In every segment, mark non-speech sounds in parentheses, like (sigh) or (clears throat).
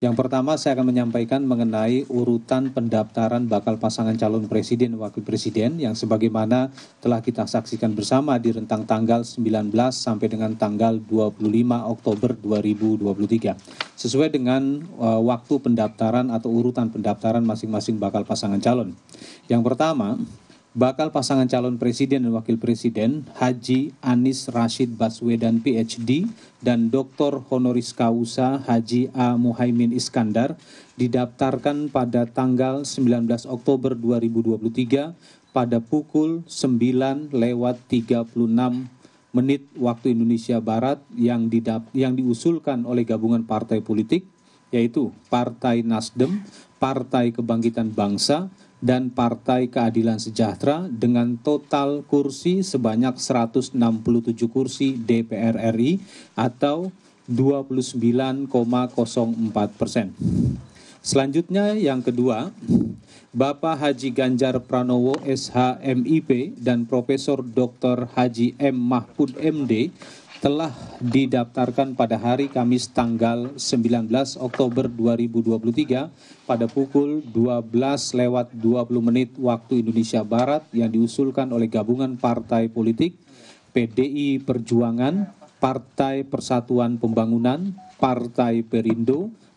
Yang pertama saya akan menyampaikan mengenai urutan pendaftaran bakal pasangan calon presiden wakil presiden yang sebagaimana telah kita saksikan bersama di rentang tanggal 19 sampai dengan tanggal 25 Oktober 2023. Sesuai dengan uh, waktu pendaftaran atau urutan pendaftaran masing-masing bakal pasangan calon. Yang pertama, bakal pasangan calon presiden dan wakil presiden Haji Anis Rashid Baswedan PhD dan Dr. Honoris Causa Haji A. Muhaimin Iskandar didaftarkan pada tanggal 19 Oktober 2023 pada pukul 9 lewat 36 menit waktu Indonesia Barat yang, yang diusulkan oleh gabungan partai politik yaitu Partai Nasdem, Partai Kebangkitan Bangsa, dan Partai Keadilan Sejahtera dengan total kursi sebanyak 167 kursi DPR RI atau 29,04 persen. Selanjutnya yang kedua, Bapak Haji Ganjar Pranowo SHMIP dan Profesor Dr. Haji M Mahfud MD telah didaftarkan pada hari Kamis tanggal 19 Oktober 2023 pada pukul 12 lewat 20 menit waktu Indonesia Barat yang diusulkan oleh gabungan partai politik PDI Perjuangan, Partai Persatuan Pembangunan, Partai Perindo,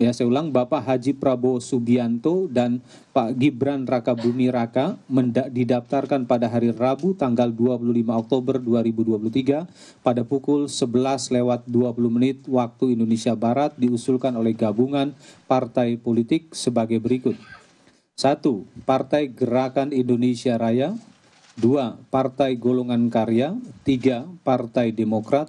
ya saya ulang Bapak Haji Prabowo Subianto dan Pak Gibran Raka Bumi Raka didaftarkan pada hari Rabu tanggal 25 Oktober 2023 pada pukul 11 lewat 20 menit waktu Indonesia Barat diusulkan oleh gabungan partai politik sebagai berikut. 1. Partai Gerakan Indonesia Raya 2. Partai Golongan Karya 3. Partai Demokrat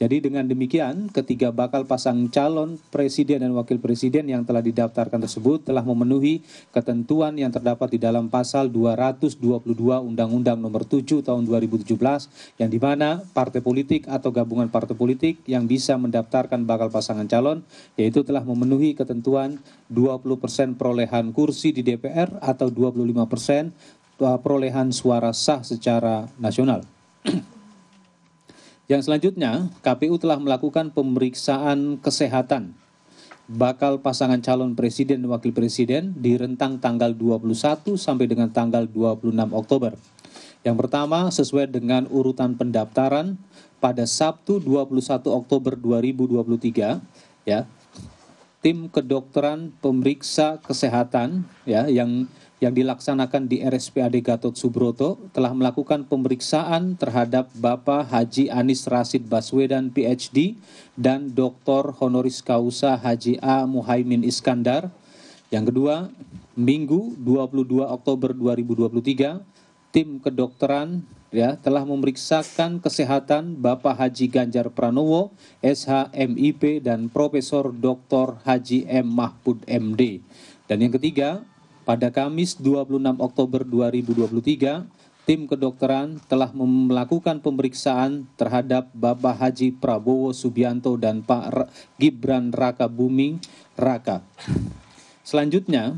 Jadi dengan demikian, ketiga bakal pasang calon presiden dan wakil presiden yang telah didaftarkan tersebut telah memenuhi ketentuan yang terdapat di dalam pasal 222 Undang-Undang Nomor 7 Tahun 2017 yang dimana partai politik atau gabungan partai politik yang bisa mendaftarkan bakal pasangan calon yaitu telah memenuhi ketentuan 20% perolehan kursi di DPR atau 25% uh, perolehan suara sah secara nasional. (clears throat) Yang selanjutnya, KPU telah melakukan pemeriksaan kesehatan bakal pasangan calon presiden dan wakil presiden di rentang tanggal 21 sampai dengan tanggal 26 Oktober. Yang pertama, sesuai dengan urutan pendaftaran pada Sabtu 21 Oktober 2023, ya. Tim kedokteran pemeriksa kesehatan ya yang yang dilaksanakan di RSPAD Gatot Subroto telah melakukan pemeriksaan terhadap Bapak Haji Anis Rasid Baswedan PhD dan Dr. Honoris Causa Haji A. Muhaimin Iskandar. Yang kedua, Minggu 22 Oktober 2023, tim kedokteran ya telah memeriksakan kesehatan Bapak Haji Ganjar Pranowo, SHMIP dan Profesor Dr. Haji M Mahfud MD. Dan yang ketiga, pada Kamis 26 Oktober 2023, tim kedokteran telah melakukan pemeriksaan terhadap Bapak Haji Prabowo Subianto dan Pak Gibran Raka Buming Raka. Selanjutnya,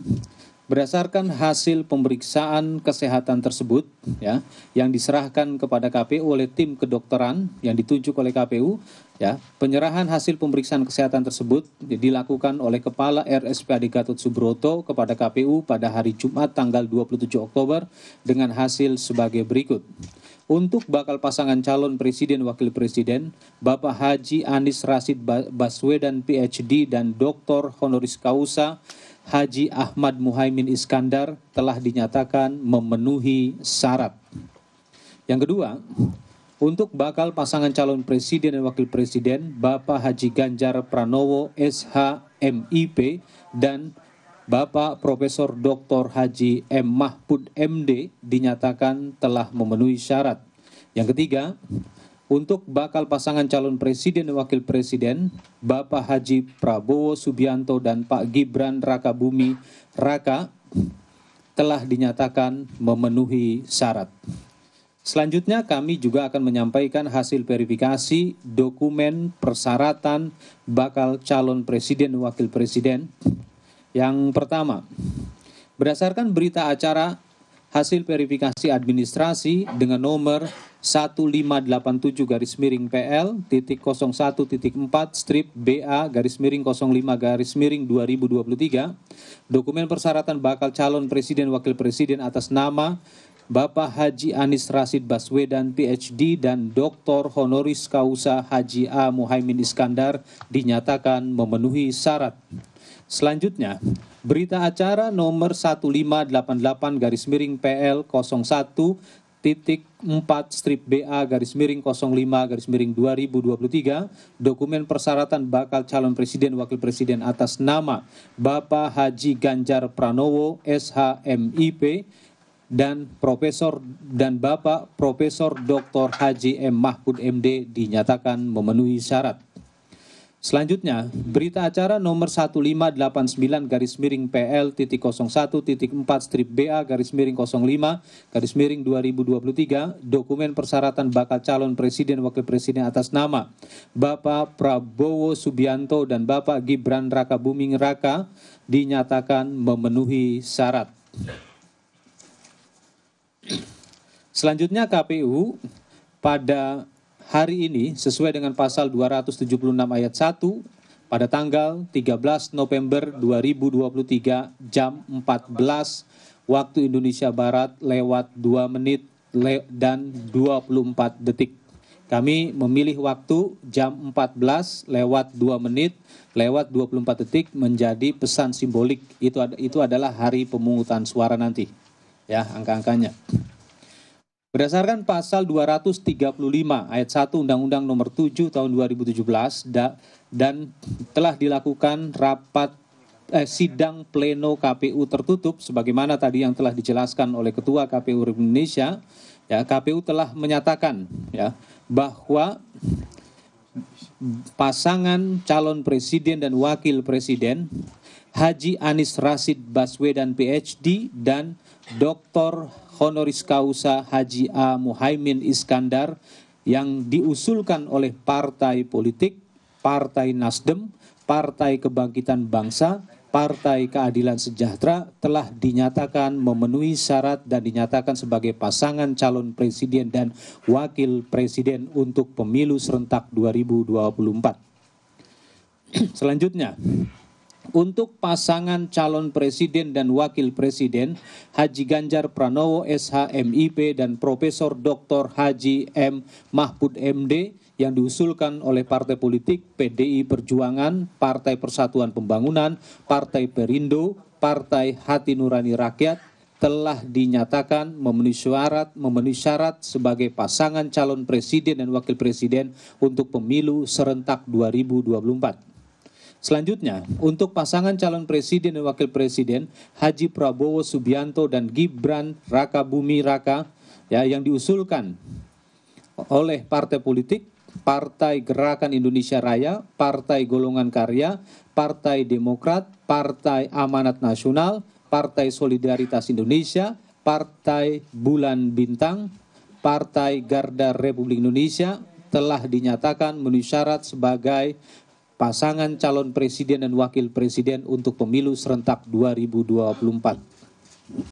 Berdasarkan hasil pemeriksaan kesehatan tersebut ya yang diserahkan kepada KPU oleh tim kedokteran yang ditunjuk oleh KPU ya penyerahan hasil pemeriksaan kesehatan tersebut dilakukan oleh Kepala RSPAD Gatot Subroto kepada KPU pada hari Jumat tanggal 27 Oktober dengan hasil sebagai berikut. Untuk bakal pasangan calon presiden wakil presiden, Bapak Haji Anis Rasid Baswedan PhD dan Dr. Honoris Causa Haji Ahmad Muhaimin Iskandar telah dinyatakan memenuhi syarat. Yang kedua, untuk bakal pasangan calon presiden dan wakil presiden, Bapak Haji Ganjar Pranowo SHMIP dan Bapak Profesor Dr. Haji M. Mahfud MD dinyatakan telah memenuhi syarat. Yang ketiga, untuk bakal pasangan calon presiden dan wakil presiden Bapak Haji Prabowo Subianto dan Pak Gibran Raka Bumi Raka telah dinyatakan memenuhi syarat. Selanjutnya kami juga akan menyampaikan hasil verifikasi dokumen persyaratan bakal calon presiden dan wakil presiden. Yang pertama, berdasarkan berita acara hasil verifikasi administrasi dengan nomor 1587 garis miring PL titik 01 titik 4 strip BA garis miring 05 garis miring 2023 dokumen persyaratan bakal calon presiden wakil presiden atas nama Bapak Haji Anis Rasid Baswedan PhD dan Dr. Honoris Causa Haji A. Muhaimin Iskandar dinyatakan memenuhi syarat Selanjutnya, berita acara nomor 1588 garis miring PL 01 titik 4 strip BA garis miring 05 garis miring 2023 dokumen persyaratan bakal calon presiden wakil presiden atas nama Bapak Haji Ganjar Pranowo SHMIP dan Profesor dan Bapak Profesor Dr. Haji M Mahfud MD dinyatakan memenuhi syarat. Selanjutnya, berita acara nomor 1589 garis miring PL titik titik strip BA garis miring 05 garis miring 2023 dokumen persyaratan bakal calon presiden wakil presiden atas nama Bapak Prabowo Subianto dan Bapak Gibran Raka Buming Raka dinyatakan memenuhi syarat. Selanjutnya KPU pada hari ini sesuai dengan pasal 276 ayat 1 pada tanggal 13 November 2023 jam 14 waktu Indonesia Barat lewat 2 menit dan 24 detik. Kami memilih waktu jam 14 lewat 2 menit lewat 24 detik menjadi pesan simbolik. Itu itu adalah hari pemungutan suara nanti. Ya, angka-angkanya. Berdasarkan pasal 235 ayat 1 Undang-Undang Nomor 7 tahun 2017 da, dan telah dilakukan rapat eh, sidang pleno KPU tertutup sebagaimana tadi yang telah dijelaskan oleh Ketua KPU Indonesia, ya KPU telah menyatakan ya bahwa pasangan calon presiden dan wakil presiden Haji Anies Rasid Baswedan PhD dan Dr honoris causa Haji A. Muhaimin Iskandar yang diusulkan oleh partai politik, partai Nasdem, partai kebangkitan bangsa, Partai Keadilan Sejahtera telah dinyatakan memenuhi syarat dan dinyatakan sebagai pasangan calon presiden dan wakil presiden untuk pemilu serentak 2024. (clears throat) Selanjutnya, untuk pasangan calon presiden dan wakil presiden Haji Ganjar Pranowo SHMIP dan Profesor Dr. Haji M. Mahfud MD yang diusulkan oleh partai politik PDI Perjuangan, Partai Persatuan Pembangunan, Partai Perindo, Partai Hati Nurani Rakyat, telah dinyatakan memenuhi syarat memenuhi syarat sebagai pasangan calon presiden dan wakil presiden untuk pemilu serentak 2024. Selanjutnya, untuk pasangan calon presiden dan wakil presiden Haji Prabowo Subianto dan Gibran Raka Bumi Raka ya yang diusulkan oleh partai politik Partai Gerakan Indonesia Raya, Partai Golongan Karya, Partai Demokrat, Partai Amanat Nasional, Partai Solidaritas Indonesia, Partai Bulan Bintang, Partai Garda Republik Indonesia telah dinyatakan memenuhi syarat sebagai pasangan calon presiden dan wakil presiden untuk pemilu serentak 2024.